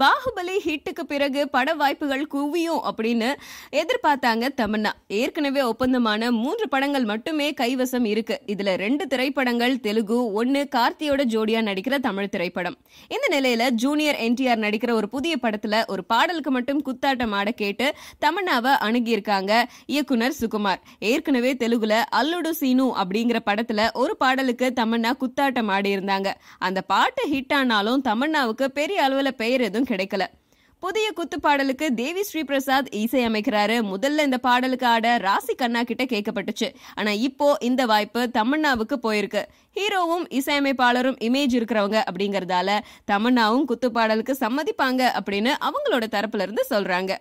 பாகுபலி ஹிட்டுக்கு பிறகு பட வாய்ப்புகள் குவியும் அப்படின்னு எதிர்பார்த்தாங்க தமன்னா ஏற்கனவே ஒப்பந்தமான மூன்று படங்கள் மட்டுமே கைவசம் இருக்கு இதுல ரெண்டு திரைப்படங்கள் தெலுங்கு ஒன்னு கார்த்தியோட ஜோடியா நடிக்கிற தமிழ் திரைப்படம் இந்த நிலையில ஜூனியர் என்டிஆர் நடிக்கிற ஒரு புதிய படத்துல ஒரு பாடலுக்கு மட்டும் குத்தாட்டம் ஆட கேட்டு தமன்னாவை அணுகியிருக்காங்க இயக்குனர் சுகுமார் ஏற்கனவே தெலுங்குல அல்லுடு சீனு அப்படிங்கிற படத்துல ஒரு பாடலுக்கு தமன்னா குத்தாட்டம் ஆடி இருந்தாங்க அந்த பாட்டு ஹிட் ஆனாலும் தமன்னாவுக்கு பெரிய அளவுல பெயர் எதுவும் கிடைக்கல புதிய குத்து பாடலுக்கு தேவி ஸ்ரீ பிரசாத் இசை அமைக்கிறாரு முதல்ல இந்த பாடலுக்கு ஆட ராசி கண்ணா கிட்ட கேட்கப்பட்டுச்சு ஆனா இப்போ இந்த வாய்ப்பு தமன்னாவுக்கு போயிருக்கு ஹீரோவும் இசையமைப்பாளரும் இமேஜ் இருக்கிறவங்க அப்படிங்கறதால தமன்னாவும் குத்து பாடலுக்கு சம்மதிப்பாங்க அப்படின்னு அவங்களோட தரப்புல இருந்து சொல்றாங்க